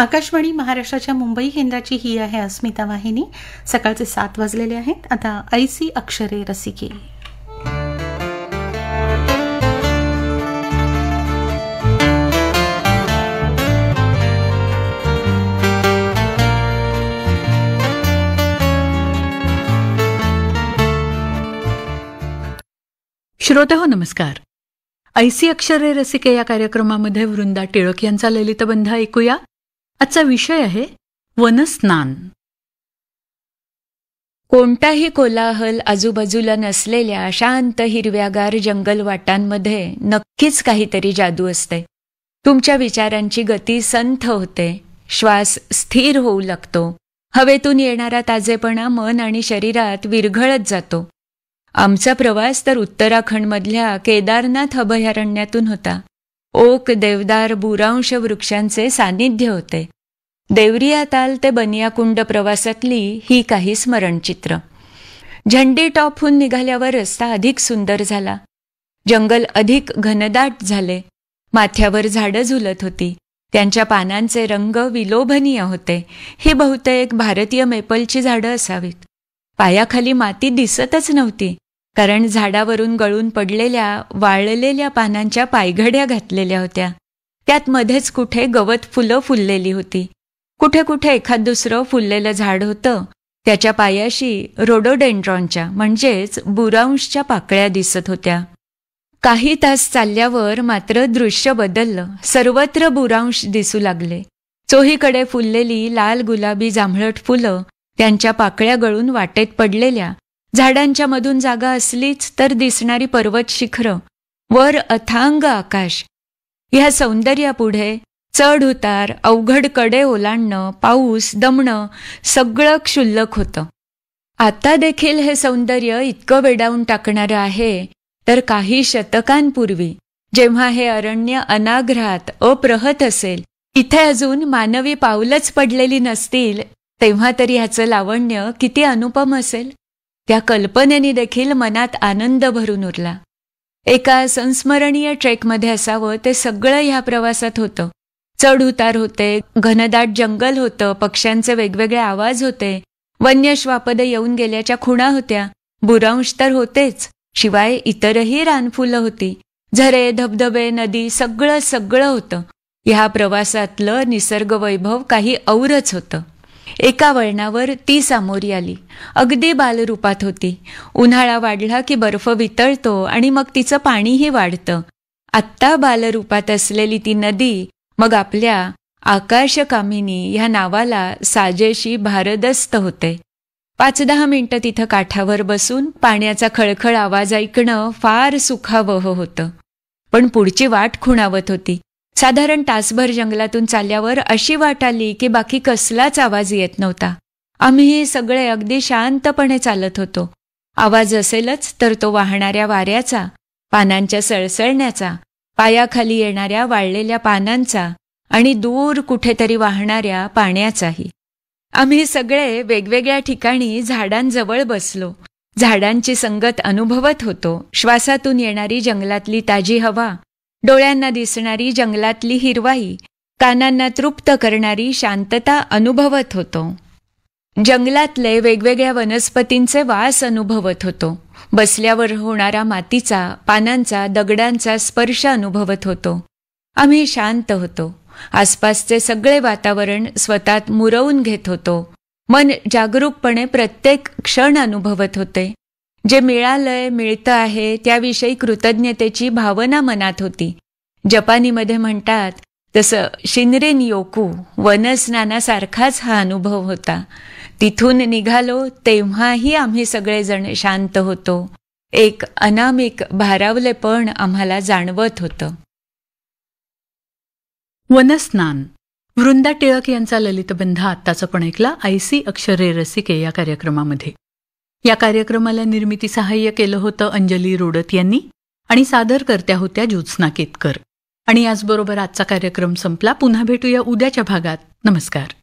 आकाशवाणी महाराष्ट्राच्या मुंबई केंद्राची ही आहे अस्मिता वाहिनी सकाळचे सात वाजलेले आहेत आता ऐसी अक्षरे रसिके श्रोते हो नमस्कार ऐसी अक्षरे रसिके या कार्यक्रमामध्ये वृंदा टिळक यांचा ललितबंध ऐकूया आजचा विषय आहे वनस्नान कोणताही कोलाहल आजूबाजूला नसलेल्या शांत हिरव्यागार जंगल वाटांमध्ये नक्कीच काहीतरी जादू असते तुमच्या विचारांची गती संथ होते श्वास स्थिर होऊ लागतो हवेतून येणारा ताजेपणा मन आणि शरीरात विरघळत जातो आमचा प्रवास तर उत्तराखंडमधल्या केदारनाथ अभयारण्यातून होता ओक देवदार बुरांश वृक्षांचे सानिध्य होते देवरिया ताल ते बनियाकुंड प्रवासातली ही काही स्मरणचित्र झंडी टॉपहून निघाल्यावर रस्ता अधिक सुंदर झाला जंगल अधिक घनदाट झाले माथ्यावर झाडं झुलत होती त्यांच्या पानांचे रंग विलोभनीय होते ही बहुतेक भारतीय मेपलची झाडं असावीत पायाखाली माती दिसतच नव्हती कारण झाडावरून गळून पडलेल्या वाळलेल्या पानांच्या पायघड्या घातलेल्या होत्या त्यात मध्येच कुठे गवत फुलं फुललेली होती कुठे कुठे एखाद दुसरं फुललेलं झाड होतं त्याच्या पायाशी रोडोडेंड्रॉनच्या म्हणजेच बुरांशच्या पाकळ्या दिसत होत्या काही तास चालल्यावर मात्र दृश्य बदललं सर्वत्र बुरांश दिसू लागले चोहीकडे फुललेली लाल गुलाबी जांभळट फुलं त्यांच्या पाकळ्या गळून वाटेत पडलेल्या झाडांच्या मधून जागा असलीच तर दिसणारी पर्वत शिखरं वर अथांग आकाश ह्या सौंदर्यापुढे चढ उतार अवघड कडे ओलांडणं पाऊस दमणं सगळं क्षुल्लक होतं आता देखील हे सौंदर्य इतकं वेडावून टाकणारं आहे तर काही शतकांपूर्वी जेव्हा हे अरण्य अनाग्रहात अप्रहत असेल इथे अजून मानवी पाऊलच पडलेली नसतील तेव्हा तरी ह्याचं लावण्य किती अनुपम असेल या कल्पनेने देखील मनात आनंद भरून उरला एका संस्मरणीय ट्रेकमध्ये असावं ते सगळं ह्या प्रवासात होतं चढ उतार होते घनदाट जंगल होतं पक्ष्यांचे वेगवेगळे आवाज होते वन्य श्वापद येऊन गेल्याच्या खुणा होत्या बुरांश तर होतेच शिवाय इतरही रानफुलं होती झरे धबधबे नदी सगळं सगळं होतं ह्या प्रवासातलं निसर्ग वैभव काही औरच होतं एका वळणावर ती सामोरी आली अगदी बालरूपात होती उन्हाळा वाढला की बर्फ वितळतो आणि मग तिचं पाणीही वाढतं आत्ता बालरूपात असलेली ती नदी मग आपल्या आकाशकामिनी ह्या नावाला साजेशी भारदस्त होते पाच दहा मिनटं तिथं काठावर बसून पाण्याचा खळखळ आवाज ऐकणं फार सुखावह होतं पण पुढची वाट खुणावत होती साधारण तासभर जंगलातून चालल्यावर अशी वाट आली की बाकी कसलाच आवाज येत नव्हता आम्ही सगळे अगदी शांतपणे चालत होतो आवाज असेलच तर तो वाहणाऱ्या वाऱ्याचा पानांच्या सळसळण्याचा पायाखाली येणाऱ्या वाळलेल्या पानांचा आणि दूर कुठेतरी वाहणाऱ्या पाण्याचाही आम्ही सगळे वेगवेगळ्या ठिकाणी झाडांजवळ बसलो झाडांची संगत अनुभवत होतो श्वासातून येणारी जंगलातली ताजी हवा डोळ्यांना दिसणारी जंगलातली हिरवाई कानांना तृप्त करणारी शांतता अनुभवत होतो जंगलातले वेगवेगळ्या वनस्पतींचे वास अनुभवत होतो बसल्यावर होणारा मातीचा पानांचा दगडांचा स्पर्श अनुभवत होतो आम्ही शांत होतो आसपासचे सगळे वातावरण स्वतःत मुरवून घेत होतो मन जागरूकपणे प्रत्येक क्षण अनुभवत होते जे मिळालंय मिळतं आहे त्याविषयी कृतज्ञतेची भावना मनात होती जपानीमध्ये म्हणतात तसं शिनरेन योकू वनस्नानासारखाच हा अनुभव होता तिथून निघालो तेव्हाही आम्ही सगळेजण शांत होतो एक अनामिक भारावलेपण आम्हाला जाणवत होतं वनस्नान वृंदा टिळक यांचा ललितबंध आत्ताचा पण ऐकला आयसी अक्षरे रसिके या कार्यक्रमामध्ये या कार्यक्रमाला निर्मिती सहाय्य केलं होतं अंजली रोडत यांनी आणि सादरकर्त्या होत्या ज्योत्स्ना केतकर आणि याचबरोबर आजचा कार्यक्रम संपला पुन्हा भेटूया उद्याच्या भागात नमस्कार